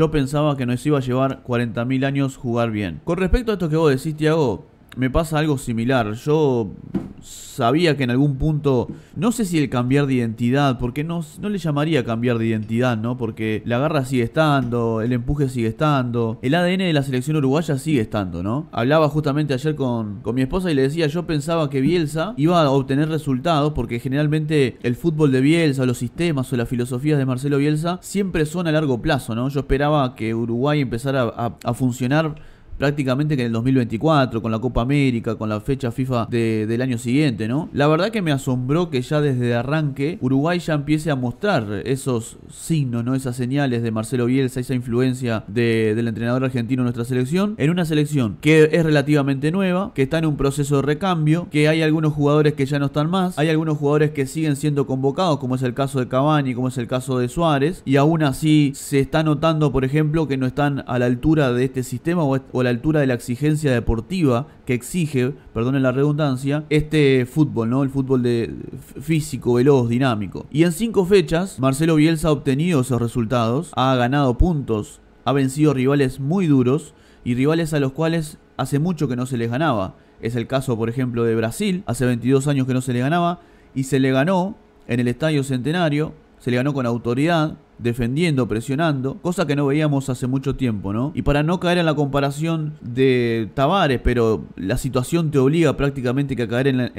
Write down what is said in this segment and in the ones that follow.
Yo pensaba que nos iba a llevar 40.000 años jugar bien. Con respecto a esto que vos decís, Tiago, me pasa algo similar. Yo sabía que en algún punto, no sé si el cambiar de identidad, porque no, no le llamaría cambiar de identidad, ¿no? Porque la garra sigue estando, el empuje sigue estando, el ADN de la selección uruguaya sigue estando, ¿no? Hablaba justamente ayer con, mi esposa y le decía, yo pensaba que Bielsa iba a obtener resultados, porque generalmente el fútbol de Bielsa, los sistemas o las filosofías de Marcelo Bielsa siempre son a largo plazo, ¿no? Yo esperaba que Uruguay empezara a, a funcionar prácticamente que en el 2024, con la Copa América, con la fecha FIFA del año siguiente, ¿no? La verdad que me asombró que ya desde arranque Uruguay ya empiece a mostrar esos signos, ¿no? Esas señales de Marcelo Bielsa, esa influencia del entrenador argentino en nuestra selección, en una selección que es relativamente nueva, que está en un proceso de recambio, que hay algunos jugadores que ya no están más, hay algunos jugadores que siguen siendo convocados, como es el caso de cabani como es el caso de Suárez, y aún así se está notando, por ejemplo, que no están a la altura de este sistema o, o la altura de la exigencia deportiva que exige, perdonen la redundancia, este fútbol, ¿no? El fútbol de físico, veloz, dinámico. Y en cinco fechas, Marcelo Bielsa ha obtenido esos resultados, ha ganado puntos, ha vencido rivales muy duros y rivales a los cuales hace mucho que no se les ganaba. Es el caso, por ejemplo, de Brasil, hace 22 años que no se le ganaba y se le ganó en el Estadio Centenario, se le ganó con autoridad, defendiendo, presionando, cosa que no veíamos hace mucho tiempo, ¿no? Y para no caer en la comparación de Tavares, pero la situación te obliga prácticamente que a caer en la,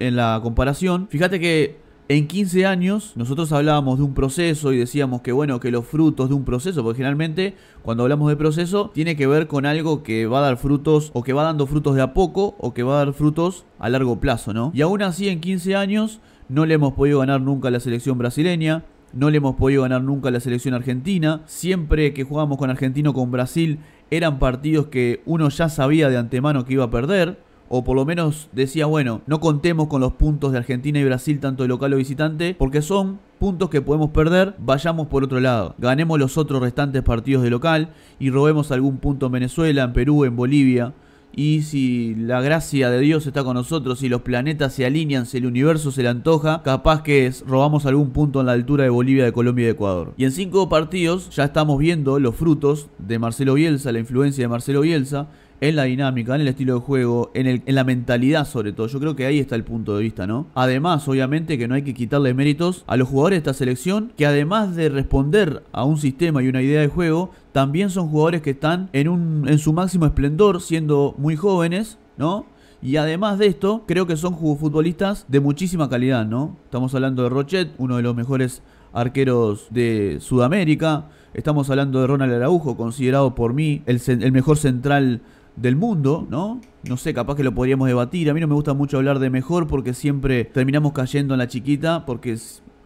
en la comparación, fíjate que en 15 años nosotros hablábamos de un proceso y decíamos que bueno, que los frutos de un proceso, porque generalmente cuando hablamos de proceso tiene que ver con algo que va a dar frutos o que va dando frutos de a poco o que va a dar frutos a largo plazo, ¿no? Y aún así en 15 años no le hemos podido ganar nunca a la selección brasileña, no le hemos podido ganar nunca a la selección argentina. Siempre que jugábamos con Argentino con Brasil eran partidos que uno ya sabía de antemano que iba a perder. O por lo menos decía, bueno, no contemos con los puntos de Argentina y Brasil, tanto de local o visitante, porque son puntos que podemos perder, vayamos por otro lado. Ganemos los otros restantes partidos de local y robemos algún punto en Venezuela, en Perú, en Bolivia. Y si la gracia de Dios está con nosotros, si los planetas se alinean, si el universo se le antoja, capaz que es, robamos algún punto en la altura de Bolivia, de Colombia y de Ecuador. Y en cinco partidos ya estamos viendo los frutos de Marcelo Bielsa, la influencia de Marcelo Bielsa, en la dinámica, en el estilo de juego, en, el, en la mentalidad sobre todo. Yo creo que ahí está el punto de vista, ¿no? Además, obviamente que no hay que quitarle méritos a los jugadores de esta selección, que además de responder a un sistema y una idea de juego, también son jugadores que están en, un, en su máximo esplendor, siendo muy jóvenes, ¿no? Y además de esto, creo que son futbolistas de muchísima calidad, ¿no? Estamos hablando de Rochet, uno de los mejores arqueros de Sudamérica. Estamos hablando de Ronald Araujo, considerado por mí el, el mejor central del mundo, ¿no? No sé, capaz que lo podríamos debatir. A mí no me gusta mucho hablar de mejor porque siempre terminamos cayendo en la chiquita porque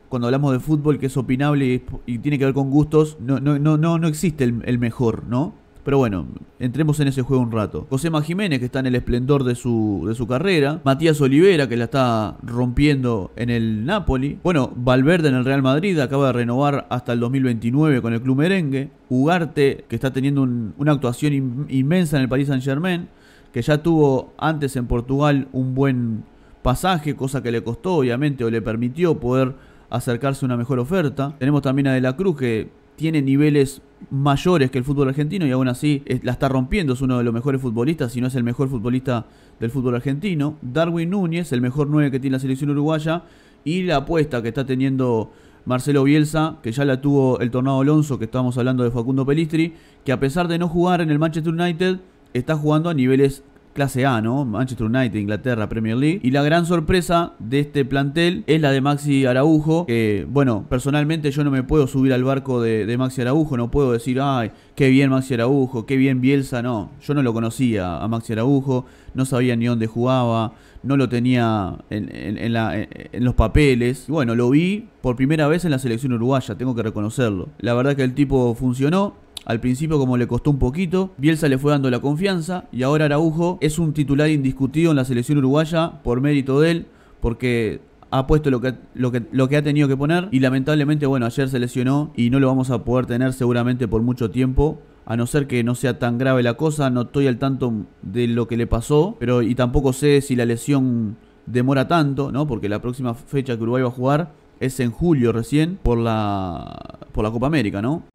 cuando hablamos de fútbol que es opinable y, tiene que ver con gustos, no, no, no, no, no existe el mejor, ¿no? Pero bueno, entremos en ese juego un rato. Josema Jiménez, que está en el esplendor de su, de su carrera. Matías Olivera, que la está rompiendo en el Napoli. Bueno, Valverde en el Real Madrid, acaba de renovar hasta el 2029 con el club merengue. Ugarte, que está teniendo una actuación inmensa en el Paris Saint Germain, que ya tuvo antes en Portugal un buen pasaje, cosa que le costó obviamente o le permitió poder acercarse a una mejor oferta. Tenemos también a De la Cruz, que tiene niveles mayores que el fútbol argentino y aún así la está rompiendo, es uno de los mejores futbolistas, si no es el mejor futbolista del fútbol argentino. Darwin Núñez, el mejor 9 que tiene la selección uruguaya y la apuesta que está teniendo Marcelo Bielsa, que ya la tuvo el Tornado Alonso, que estábamos hablando de Facundo Pelistri, que a pesar de no jugar en el Manchester United, está jugando a niveles clase A, ¿no? Manchester United, Inglaterra, Premier League. Y la gran sorpresa de este plantel es la de Maxi Araujo, bueno, personalmente yo no me puedo subir al barco de, Maxi Araujo, no puedo decir, ay, qué bien Maxi Araujo, qué bien Bielsa, no, yo no lo conocía a Maxi Araujo, no sabía ni dónde jugaba, no lo tenía en, los papeles. bueno, lo vi por primera vez en la selección uruguaya, tengo que reconocerlo. La verdad que el tipo funcionó, al principio como le costó un poquito, Bielsa le fue dando la confianza y ahora Araujo es un titular indiscutido en la selección uruguaya por mérito de él, porque ha puesto lo que, lo, lo que ha tenido que poner y lamentablemente, bueno, ayer se lesionó y no lo vamos a poder tener seguramente por mucho tiempo. A no ser que no sea tan grave la cosa, no estoy al tanto de lo que le pasó, pero y tampoco sé si la lesión demora tanto, ¿no? Porque la próxima fecha que Uruguay va a jugar es en julio recién por la por la Copa América, ¿no?